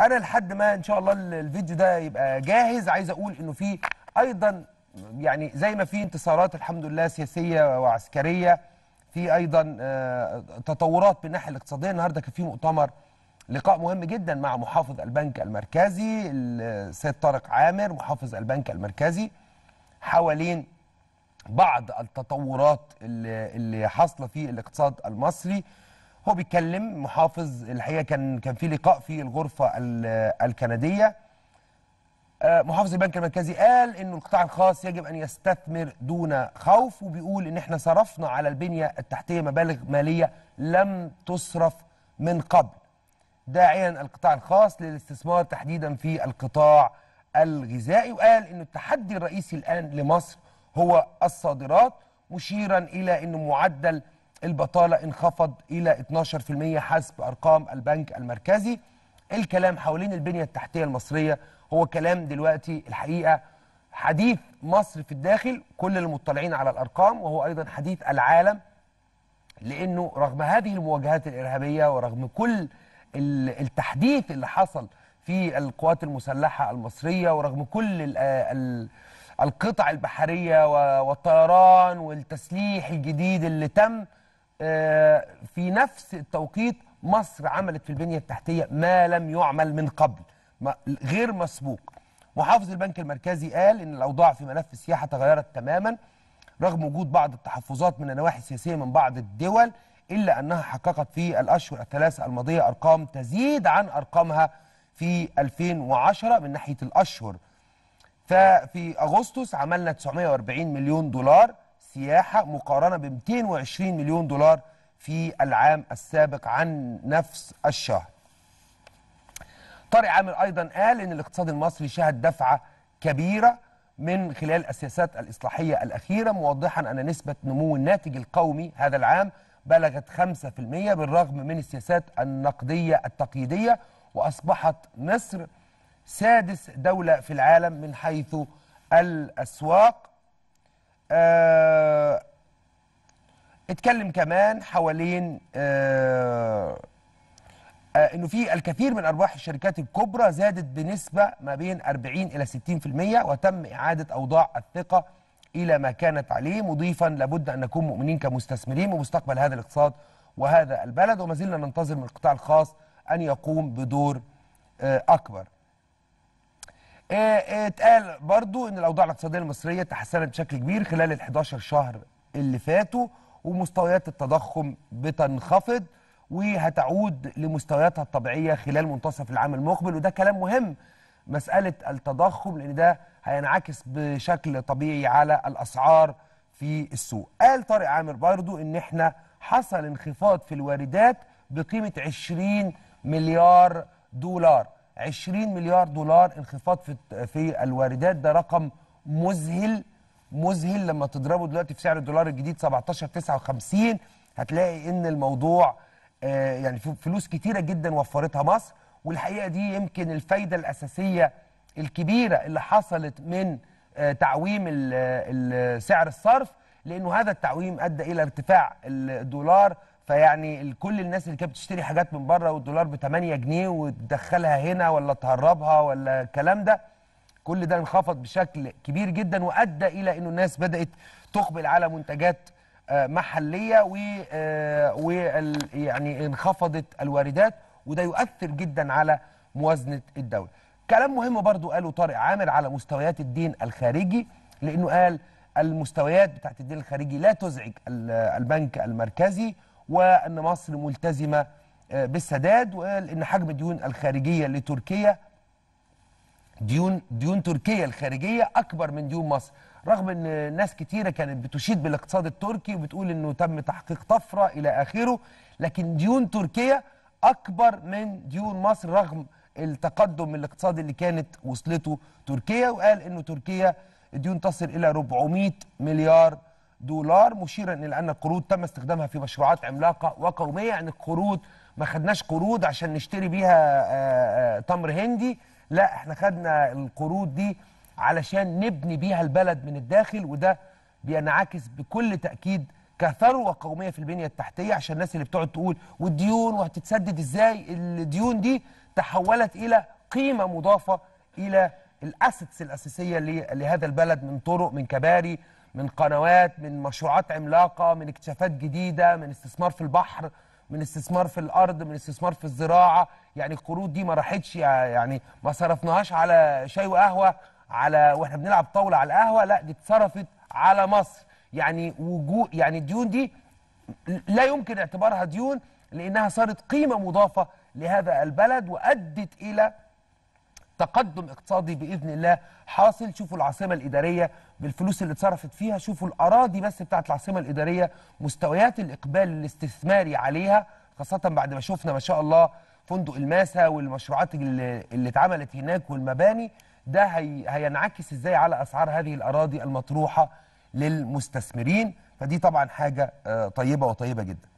انا لحد ما ان شاء الله الفيديو ده يبقى جاهز عايز اقول انه في ايضا يعني زي ما في انتصارات الحمد لله سياسيه وعسكريه في ايضا آه، تطورات من الناحيه الاقتصاديه النهارده كان في مؤتمر لقاء مهم جدا مع محافظ البنك المركزي السيد طارق عامر محافظ البنك المركزي حوالين بعض التطورات اللي حاصله في الاقتصاد المصري هو بيتكلم محافظ الحقيقه كان كان في لقاء في الغرفه الكنديه آه، محافظ البنك المركزي قال انه القطاع الخاص يجب ان يستثمر دون خوف وبيقول ان احنا صرفنا على البنيه التحتيه مبالغ ماليه لم تصرف من قبل داعيا القطاع الخاص للاستثمار تحديدا في القطاع الغذائي وقال ان التحدي الرئيسي الان لمصر هو الصادرات مشيرا الى ان معدل البطالة انخفض إلى 12% حسب أرقام البنك المركزي الكلام حوالين البنية التحتية المصرية هو كلام دلوقتي الحقيقة حديث مصر في الداخل كل المطلعين على الأرقام وهو أيضا حديث العالم لأنه رغم هذه المواجهات الإرهابية ورغم كل التحديث اللي حصل في القوات المسلحة المصرية ورغم كل القطع البحرية والطيران والتسليح الجديد اللي تم آه، في نفس التوقيت مصر عملت في البنية التحتية ما لم يعمل من قبل غير مسبوق محافظ البنك المركزي قال إن الأوضاع في ملف السياحة تغيرت تماما رغم وجود بعض التحفظات من النواحي السياسية من بعض الدول إلا أنها حققت في الأشهر الثلاثة الماضية أرقام تزيد عن أرقامها في 2010 من ناحية الأشهر ففي أغسطس عملنا 940 مليون دولار السياحة مقارنة ب 220 مليون دولار في العام السابق عن نفس الشهر طارق عامر أيضا قال أن الاقتصاد المصري شهد دفعة كبيرة من خلال السياسات الإصلاحية الأخيرة موضحا أن نسبة نمو الناتج القومي هذا العام بلغت 5% بالرغم من السياسات النقدية التقييدية وأصبحت مصر سادس دولة في العالم من حيث الأسواق آه اتكلم كمان حوالين آه آه انه في الكثير من ارباح الشركات الكبرى زادت بنسبه ما بين 40 الى 60% وتم اعاده اوضاع الثقه الى ما كانت عليه مضيفا لابد ان نكون مؤمنين كمستثمرين بمستقبل هذا الاقتصاد وهذا البلد وما زلنا ننتظر من القطاع الخاص ان يقوم بدور آه، اكبر آه، آه، اتقال برضو ان الاوضاع الاقتصاديه المصريه تحسنت بشكل كبير خلال ال 11 شهر اللي فاتوا ومستويات التضخم بتنخفض وهتعود لمستوياتها الطبيعيه خلال منتصف العام المقبل وده كلام مهم مساله التضخم لان ده هينعكس بشكل طبيعي على الاسعار في السوق. قال طارق عامر برضو ان احنا حصل انخفاض في الواردات بقيمه 20 مليار دولار 20 مليار دولار انخفاض في في الواردات ده رقم مذهل مذهل لما تضربه دلوقتي في سعر الدولار الجديد 17 59 هتلاقي ان الموضوع آه، يعني فلوس كتيره جدا وفرتها مصر والحقيقه دي يمكن الفايده الاساسيه الكبيره اللي حصلت من آه، تعويم سعر الصرف لانه هذا التعويم ادى الى ارتفاع الدولار فيعني كل الناس اللي كانت بتشتري حاجات من بره والدولار ب 8 جنيه وتدخلها هنا ولا تهربها ولا الكلام ده كل ده انخفض بشكل كبير جدا وادى الى انه الناس بدات تقبل على منتجات آه، محليه و آه، ويعني انخفضت الواردات وده يؤثر جدا على موازنه الدوله. كلام مهم برضو قاله طارق عامر على مستويات الدين الخارجي لانه قال المستويات بتاعت الدين الخارجي لا تزعج البنك المركزي وأن مصر ملتزمة آه، بالسداد وقال ان حجم الديون الخارجية لتركيا ديون ديون تركيا الخارجية أكبر من ديون مصر رغم أن ناس كتيرة كانت بتشيد بالاقتصاد التركي وبتقول أنه تم تحقيق طفرة إلى آخره لكن ديون تركيا أكبر من ديون مصر رغم التقدم الاقتصادي اللي كانت وصلته تركيا وقال أنه تركيا ديون تصل إلى 400 مليار دولار مشيرا الى ان القروض تم استخدامها في مشروعات عملاقه وقوميه يعني القروض ما خدناش قروض عشان نشتري بيها آه، آه، تمر هندي لا احنا خدنا القروض دي علشان نبني بيها البلد من الداخل وده بينعكس بكل تاكيد كثروه قوميه في البنيه التحتيه عشان الناس اللي بتقعد تقول والديون وهتتسدد ازاي الديون دي تحولت الى قيمه مضافه الى الاسيتس الاساسيه لهذا البلد من طرق من كباري من قنوات من مشروعات عملاقة من اكتشافات جديدة من استثمار في البحر من استثمار في الأرض من استثمار في الزراعة يعني القروض دي ما راحتش يعني ما صرفناهاش على شاي وقهوة على واحنا بنلعب طاولة على القهوة لا دي اتصرفت على مصر يعني وجود يعني الديون دي لا يمكن اعتبارها ديون لأنها صارت قيمة مضافة لهذا البلد وأدت إلى تقدم اقتصادي باذن الله حاصل شوفوا العاصمه الاداريه بالفلوس اللي اتصرفت فيها شوفوا الاراضي بس بتاعه العاصمه الاداريه مستويات الاقبال الاستثماري عليها خاصه بعد ما شفنا ما شاء الله فندق الماسا والمشروعات اللي, اللي اتعملت هناك والمباني ده هي هينعكس ازاي على اسعار هذه الاراضي المطروحه للمستثمرين فدي طبعا حاجه آه، طيبه وطيبه جدا